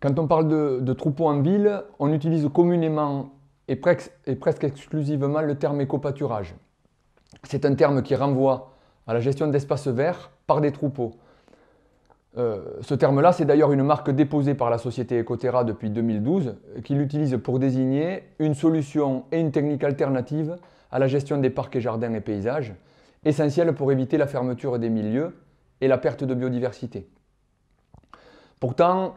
Quand on parle de, troupeaux en ville, on utilise communément et, presque exclusivement le terme écopâturage. C'est un terme qui renvoie à la gestion d'espaces verts par des troupeaux. Euh, ce terme-là, c'est d'ailleurs une marque déposée par la société Ecotera depuis 2012, euh, qui l'utilise pour désigner une solution et une technique alternative à la gestion des parcs et jardins et paysages, essentielle pour éviter la fermeture des milieux et la perte de biodiversité. Pourtant,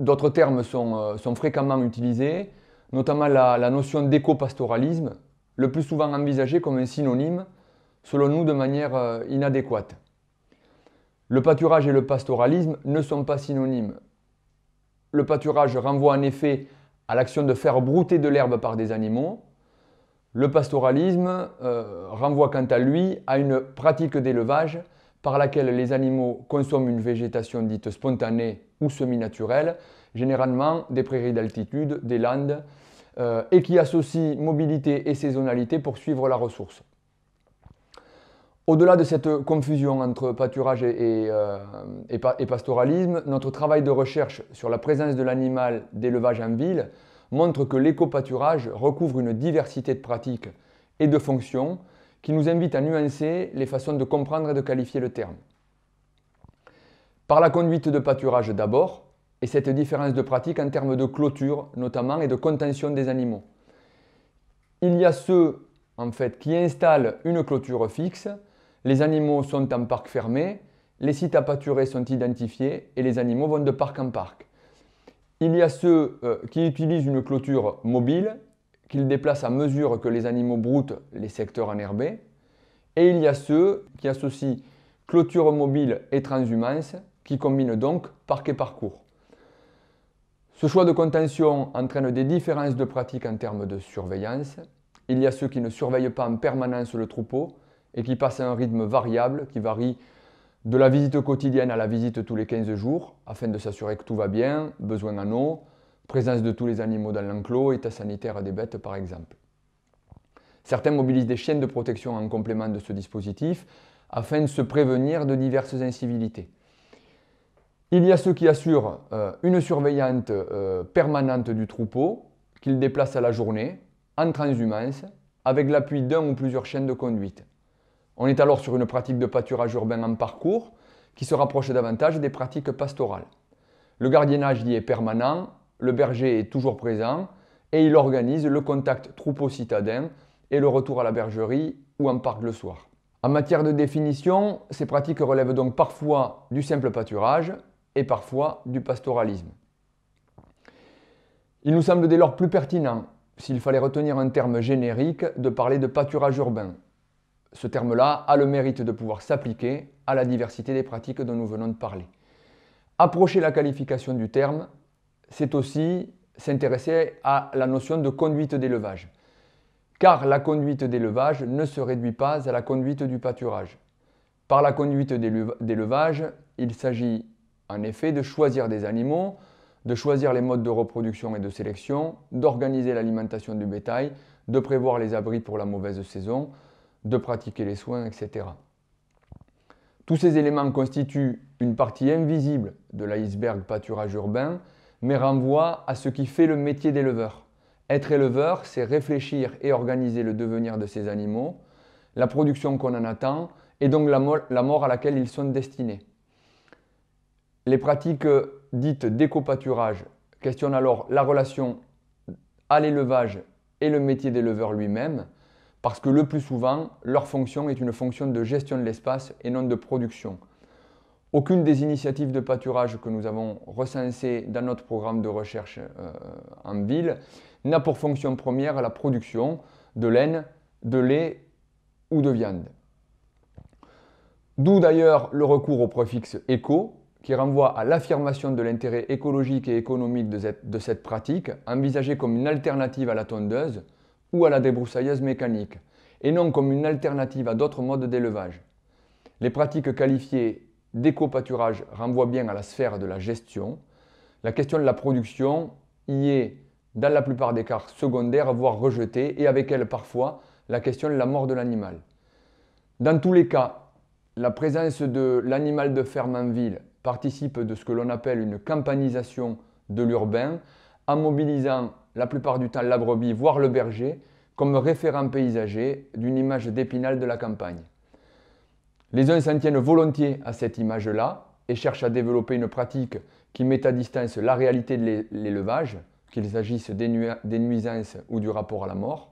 d'autres termes sont, euh, fréquemment utilisés, notamment la, notion d'éco-pastoralisme, le plus souvent envisagé comme un synonyme, selon nous de manière inadéquate. Le pâturage et le pastoralisme ne sont pas synonymes. Le pâturage renvoie en effet à l'action de faire brouter de l'herbe par des animaux. Le pastoralisme euh, renvoie quant à lui à une pratique d'élevage par laquelle les animaux consomment une végétation dite spontanée ou semi-naturelle, généralement des prairies d'altitude, des landes, euh, et qui associe mobilité et saisonnalité pour suivre la ressource. Au-delà de cette confusion entre pâturage euh, et, pastoralisme, notre travail de recherche sur la présence de l'animal d'élevage en ville montre que l'éco-pâturage recouvre une diversité de pratiques et de fonctions qui nous invite à nuancer les façons de comprendre et de qualifier le terme. Par la conduite de pâturage d'abord, et cette différence de pratique en termes de clôture notamment et de contention des animaux. Il y a ceux en fait qui installent une clôture fixe les animaux sont en parc fermé, les sites à pâturer sont identifiés et les animaux vont de parc en parc. Il y a ceux euh, qui utilisent une clôture mobile, qu'ils déplacent à mesure que les animaux broutent les secteurs enherbés. Et il y a ceux qui associent clôture mobile et transhumance, qui combinent donc parc et parcours. Ce choix de contention entraîne des différences de pratiques en termes de surveillance. Il y a ceux qui ne surveillent pas en permanence le troupeau, et qui passe à un rythme variable qui varie de la visite quotidienne à la visite tous les 15 jours afin de s'assurer que tout va bien, besoin en eau, présence de tous les animaux dans l'enclos, état sanitaire des bêtes par exemple. Certains mobilisent des chaînes de protection en complément de ce dispositif afin de se prévenir de diverses incivilités. Il y a ceux qui assurent euh, une surveillante euh, permanente du troupeau qu'ils déplacent à la journée, en transhumance, avec l'appui d'un ou plusieurs chaînes de conduite. On est alors sur une pratique de pâturage urbain en parcours qui se rapproche davantage des pratiques pastorales. Le gardiennage y est permanent, le berger est toujours présent et il organise le contact troupeau citadin et le retour à la bergerie ou en parc le soir. En matière de définition, ces pratiques relèvent donc parfois du simple pâturage et parfois du pastoralisme. Il nous semble dès lors plus pertinent, s'il fallait retenir un terme générique, de parler de pâturage urbain, ce terme-là a le mérite de pouvoir s'appliquer à la diversité des pratiques dont nous venons de parler. Approcher la qualification du terme, c'est aussi s'intéresser à la notion de conduite d'élevage. Car la conduite d'élevage ne se réduit pas à la conduite du pâturage. Par la conduite d'élevage, il s'agit en effet de choisir des animaux, de choisir les modes de reproduction et de sélection, d'organiser l'alimentation du bétail, de prévoir les abris pour la mauvaise saison, de pratiquer les soins, etc. Tous ces éléments constituent une partie invisible de l'iceberg pâturage urbain, mais renvoient à ce qui fait le métier d'éleveur. Être éleveur, c'est réfléchir et organiser le devenir de ces animaux, la production qu'on en attend, et donc la, mort à laquelle ils sont destinés. Les pratiques dites d'éco-pâturage questionnent alors la relation à l'élevage et le métier d'éleveur lui-même, parce que le plus souvent, leur fonction est une fonction de gestion de l'espace et non de production. Aucune des initiatives de pâturage que nous avons recensées dans notre programme de recherche euh, en ville n'a pour fonction première la production de laine, de lait ou de viande. D'où d'ailleurs le recours au préfixe éco, qui renvoie à l'affirmation de l'intérêt écologique et économique de cette pratique, envisagée comme une alternative à la tondeuse, ou à la débroussailleuse mécanique, et non comme une alternative à d'autres modes d'élevage. Les pratiques qualifiées d'éco-pâturage renvoient bien à la sphère de la gestion. La question de la production y est, dans la plupart des cas, secondaire, voire rejetée, et avec elle parfois la question de la mort de l'animal. Dans tous les cas, la présence de l'animal de ferme en ville participe de ce que l'on appelle une campanisation de l'urbain en mobilisant la plupart du temps la brebis, voire le berger, comme référent paysager d'une image d'épinal de la campagne. Les uns s'en tiennent volontiers à cette image-là et cherchent à développer une pratique qui met à distance la réalité de l'élevage, qu'il s'agisse des, des nuisances ou du rapport à la mort.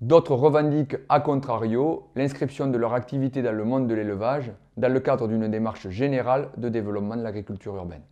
D'autres revendiquent, à contrario, l'inscription de leur activité dans le monde de l'élevage dans le cadre d'une démarche générale de développement de l'agriculture urbaine.